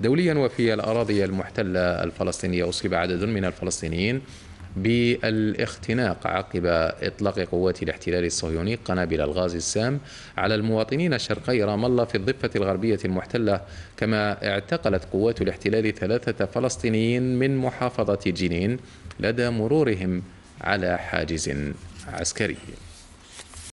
دوليا وفي الأراضي المحتلة الفلسطينية أصيب عدد من الفلسطينيين بالاختناق عقب إطلاق قوات الاحتلال الصهيوني قنابل الغاز السام على المواطنين شرقي رام الله في الضفة الغربية المحتلة كما اعتقلت قوات الاحتلال ثلاثة فلسطينيين من محافظة جنين لدى مرورهم على حاجز عسكري